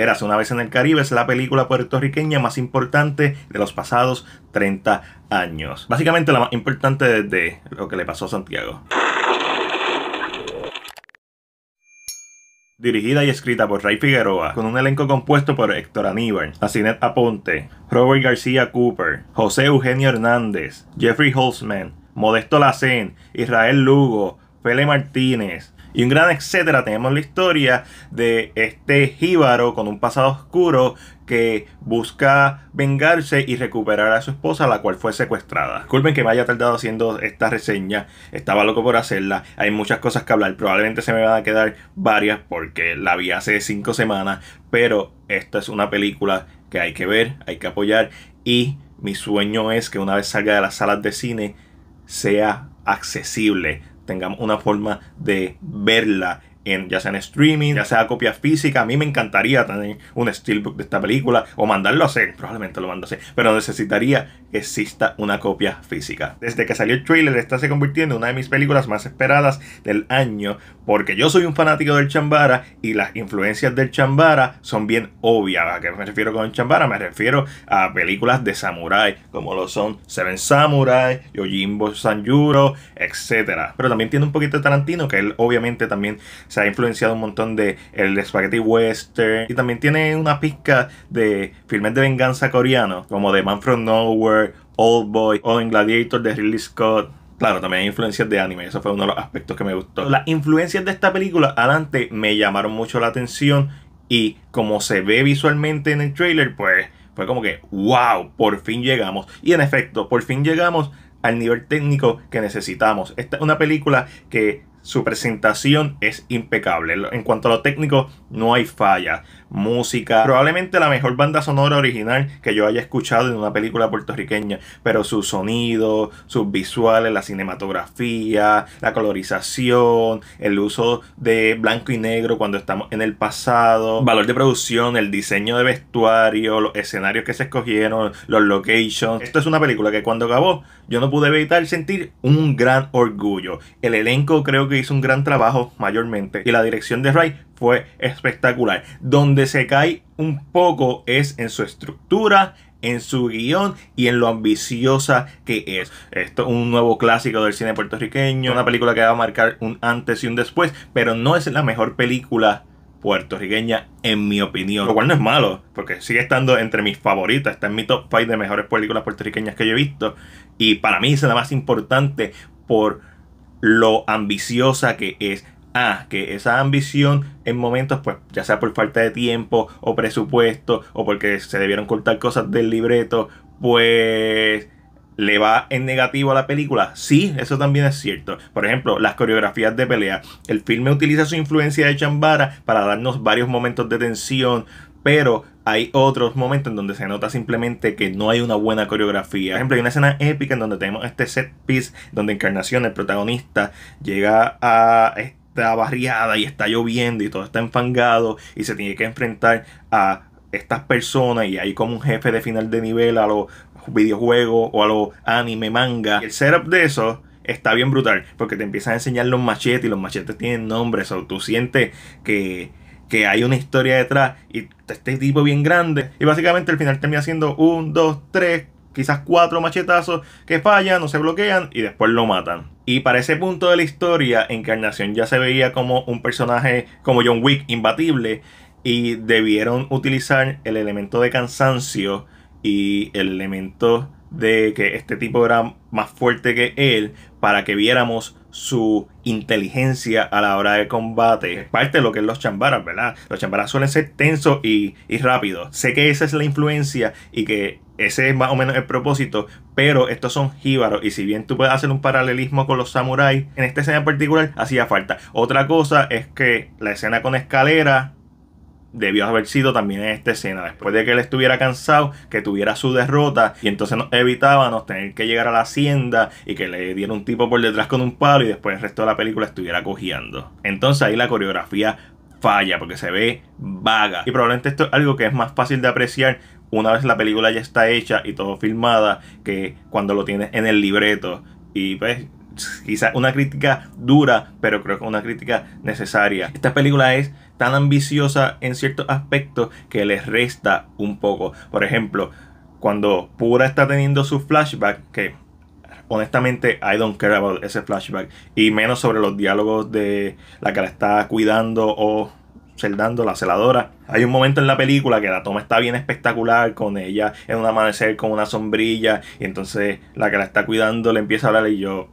era una vez en el Caribe es la película puertorriqueña más importante de los pasados 30 años. Básicamente la más importante desde lo que le pasó a Santiago. dirigida y escrita por Ray Figueroa, con un elenco compuesto por Héctor Aníbal, Acinet Aponte, Robert García Cooper, José Eugenio Hernández, Jeffrey Holzman, Modesto Lacen, Israel Lugo, Pele Martínez, y un gran etcétera, tenemos la historia de este jíbaro con un pasado oscuro que busca vengarse y recuperar a su esposa, la cual fue secuestrada. Disculpen que me haya tardado haciendo esta reseña, estaba loco por hacerla, hay muchas cosas que hablar, probablemente se me van a quedar varias porque la vi hace cinco semanas, pero esta es una película que hay que ver, hay que apoyar y mi sueño es que una vez salga de las salas de cine sea accesible, tengamos una forma de verla en, ya sea en streaming, ya sea copia física. A mí me encantaría tener un steelbook de esta película o mandarlo a hacer, probablemente lo mando a hacer, pero necesitaría que exista una copia física. Desde que salió el trailer, esta se convirtió en una de mis películas más esperadas del año, porque yo soy un fanático del Chambara y las influencias del Chambara son bien obvias. ¿A qué me refiero con el Chambara? Me refiero a películas de samurai, como lo son Seven Samurai, Yojimbo Sanjuro, etc. Pero también tiene un poquito de Tarantino, que él obviamente también se ha influenciado un montón de el spaghetti western y también tiene una pizca de filmes de venganza coreano como The Man From Nowhere, Old Boy o Gladiator de Ridley Scott. Claro, también hay influencias de anime, eso fue uno de los aspectos que me gustó. Las influencias de esta película, adelante, me llamaron mucho la atención y como se ve visualmente en el trailer, pues fue como que, wow, por fin llegamos. Y en efecto, por fin llegamos al nivel técnico que necesitamos. Esta es una película que su presentación es impecable. En cuanto a lo técnico, no hay falla. Música, probablemente la mejor banda sonora original que yo haya escuchado en una película puertorriqueña. Pero su sonido, sus visuales, la cinematografía, la colorización, el uso de blanco y negro cuando estamos en el pasado, valor de producción, el diseño de vestuario, los escenarios que se escogieron, los locations. Esto es una película que cuando acabó, yo no pude evitar sentir un gran orgullo. El elenco creo que que hizo un gran trabajo mayormente. Y la dirección de Ray fue espectacular. Donde se cae un poco es en su estructura, en su guión y en lo ambiciosa que es. Esto es un nuevo clásico del cine puertorriqueño, una película que va a marcar un antes y un después, pero no es la mejor película puertorriqueña en mi opinión. Lo cual no es malo, porque sigue estando entre mis favoritas, está en mi top 5 de mejores películas puertorriqueñas que yo he visto y para mí es la más importante por lo ambiciosa que es. Ah, que esa ambición en momentos, pues ya sea por falta de tiempo o presupuesto o porque se debieron cortar cosas del libreto, pues le va en negativo a la película. Sí, eso también es cierto. Por ejemplo, las coreografías de pelea. El filme utiliza su influencia de Chambara para darnos varios momentos de tensión pero hay otros momentos en donde se nota simplemente que no hay una buena coreografía. Por ejemplo, hay una escena épica en donde tenemos este set piece donde Encarnación, el protagonista, llega a esta barriada y está lloviendo y todo está enfangado y se tiene que enfrentar a estas personas y hay como un jefe de final de nivel a los videojuegos o a los anime, manga. el setup de eso está bien brutal porque te empiezan a enseñar los machetes y los machetes tienen nombres o tú sientes que que hay una historia detrás y este tipo bien grande. Y básicamente al final termina siendo un, dos, tres, quizás cuatro machetazos que fallan, o se bloquean y después lo matan. Y para ese punto de la historia, Encarnación ya se veía como un personaje como John Wick imbatible y debieron utilizar el elemento de cansancio y el elemento de que este tipo era más fuerte que él para que viéramos su inteligencia a la hora de combate. Parte de lo que es los chambaras, ¿verdad? Los chambaras suelen ser tensos y, y rápidos. Sé que esa es la influencia y que ese es más o menos el propósito, pero estos son jíbaros y si bien tú puedes hacer un paralelismo con los samuráis, en esta escena en particular hacía falta. Otra cosa es que la escena con escalera debió haber sido también en esta escena. Después de que él estuviera cansado, que tuviera su derrota y entonces nos evitábamos tener que llegar a la hacienda y que le diera un tipo por detrás con un palo y después el resto de la película estuviera cojeando. Entonces ahí la coreografía falla porque se ve vaga. Y probablemente esto es algo que es más fácil de apreciar una vez la película ya está hecha y todo filmada que cuando lo tienes en el libreto. Y pues quizás una crítica dura, pero creo que una crítica necesaria. Esta película es tan ambiciosa en ciertos aspectos que les resta un poco. Por ejemplo, cuando Pura está teniendo su flashback, que honestamente I don't care about ese flashback, y menos sobre los diálogos de la que la está cuidando o celdando, la celadora. Hay un momento en la película que la toma está bien espectacular con ella en un amanecer con una sombrilla, y entonces la que la está cuidando le empieza a hablar y yo,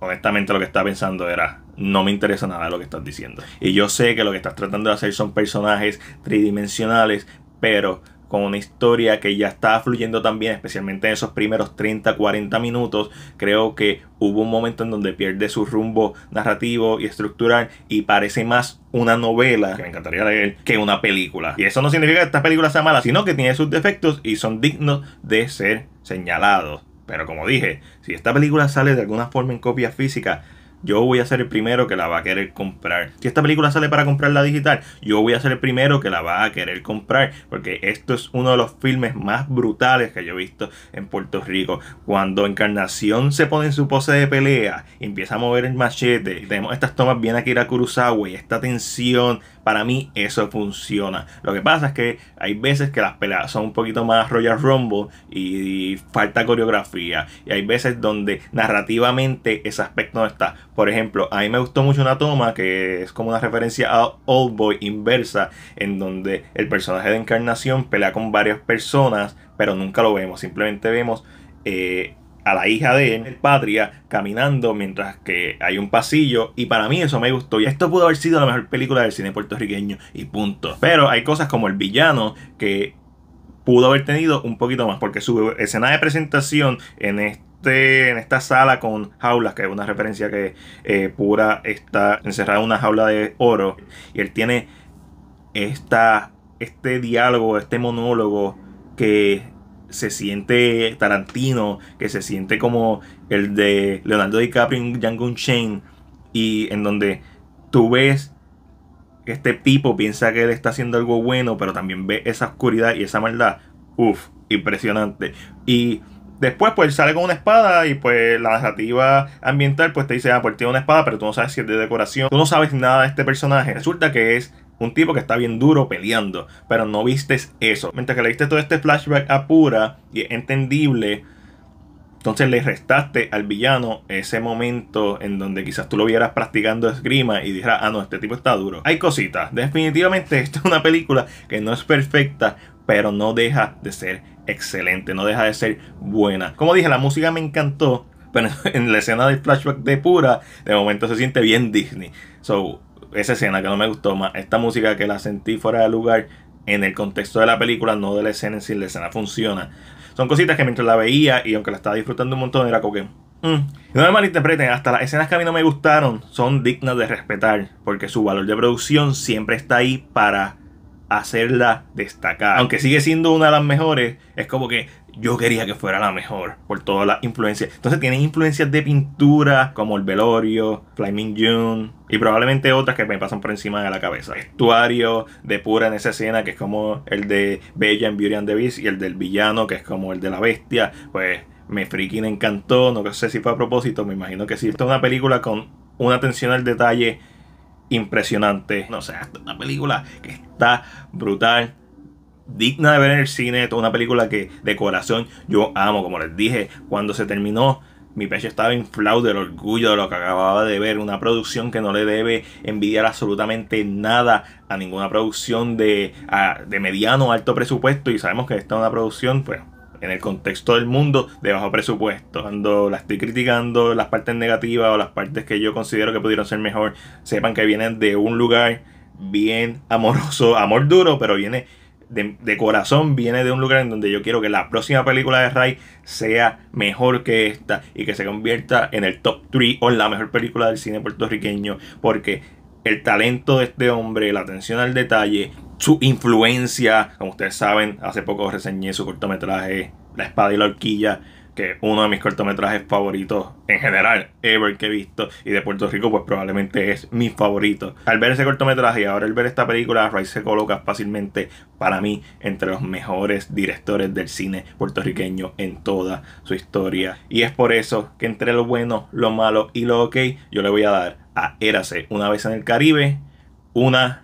honestamente lo que estaba pensando era, no me interesa nada lo que estás diciendo. Y yo sé que lo que estás tratando de hacer son personajes tridimensionales, pero con una historia que ya está fluyendo también, especialmente en esos primeros 30, 40 minutos, creo que hubo un momento en donde pierde su rumbo narrativo y estructural y parece más una novela, que me encantaría leer, que una película. Y eso no significa que esta película sea mala, sino que tiene sus defectos y son dignos de ser señalados. Pero como dije, si esta película sale de alguna forma en copia física, yo voy a ser el primero que la va a querer comprar. Si esta película sale para comprarla digital, yo voy a ser el primero que la va a querer comprar. Porque esto es uno de los filmes más brutales que yo he visto en Puerto Rico. Cuando Encarnación se pone en su pose de pelea, empieza a mover el machete, tenemos estas tomas bien aquí a Kurosawa y esta tensión para mí eso funciona. Lo que pasa es que hay veces que las peleas son un poquito más Royal Rumble y, falta coreografía. Y hay veces donde narrativamente ese aspecto no está. Por ejemplo, a mí me gustó mucho una toma que es como una referencia a boy inversa, en donde el personaje de encarnación pelea con varias personas, pero nunca lo vemos. Simplemente vemos... Eh, a la hija de el patria, caminando mientras que hay un pasillo. Y para mí eso me gustó. Y esto pudo haber sido la mejor película del cine puertorriqueño y punto. Pero hay cosas como el villano que pudo haber tenido un poquito más. Porque su escena de presentación en este, en esta sala con jaulas, que es una referencia que eh, Pura está encerrada en una jaula de oro. Y él tiene este diálogo, este monólogo que se siente Tarantino, que se siente como el de Leonardo DiCaprio en Django Unchained, y en donde tú ves este tipo piensa que él está haciendo algo bueno, pero también ve esa oscuridad y esa maldad. Uf, impresionante. Y después pues sale con una espada y pues la narrativa ambiental pues te dice, ah, pues tiene una espada, pero tú no sabes si es de decoración, tú no sabes nada de este personaje. Resulta que es un tipo que está bien duro peleando, pero no viste eso. Mientras que le diste todo este flashback a pura y es entendible, entonces le restaste al villano ese momento en donde quizás tú lo vieras practicando esgrima y dijeras, ah, no, este tipo está duro. Hay cositas. Definitivamente esta es una película que no es perfecta, pero no deja de ser excelente, no deja de ser buena. Como dije, la música me encantó, pero en la escena del flashback de pura, de momento se siente bien Disney. So, esa escena que no me gustó más, esta música que la sentí fuera de lugar en el contexto de la película, no de la escena en sí, la escena funciona. Son cositas que mientras la veía y aunque la estaba disfrutando un montón, era como que... Mm". No me malinterpreten, hasta las escenas que a mí no me gustaron son dignas de respetar, porque su valor de producción siempre está ahí para hacerla destacar. Aunque sigue siendo una de las mejores, es como que yo quería que fuera la mejor por todas las influencias. Entonces tiene influencias de pintura como el velorio, Flaming June y probablemente otras que me pasan por encima de la cabeza. Estuario de pura en esa escena que es como el de Bella en Beauty and the Beast y el del villano que es como el de la bestia. Pues me freaking encantó, no sé si fue a propósito, me imagino que si Esta es una película con una atención al detalle impresionante. No sé, sea, una película que está brutal. Digna de ver en el cine, toda una película que de corazón yo amo. Como les dije, cuando se terminó, mi pecho estaba inflado del orgullo de lo que acababa de ver. Una producción que no le debe envidiar absolutamente nada a ninguna producción de, de mediano o alto presupuesto. Y sabemos que esta es una producción, pues, en el contexto del mundo de bajo presupuesto. Cuando la estoy criticando, las partes negativas o las partes que yo considero que pudieron ser mejor, sepan que vienen de un lugar bien amoroso, amor duro, pero viene de, corazón, viene de un lugar en donde yo quiero que la próxima película de Ray sea mejor que esta y que se convierta en el top 3 o la mejor película del cine puertorriqueño, porque el talento de este hombre, la atención al detalle, su influencia, como ustedes saben, hace poco reseñé su cortometraje La espada y la horquilla, que es uno de mis cortometrajes favoritos en general, ever que he visto, y de Puerto Rico, pues probablemente es mi favorito. Al ver ese cortometraje y ahora al ver esta película, Rice se coloca fácilmente para mí entre los mejores directores del cine puertorriqueño en toda su historia. Y es por eso que entre lo bueno, lo malo y lo ok, yo le voy a dar a Érase una vez en el Caribe, una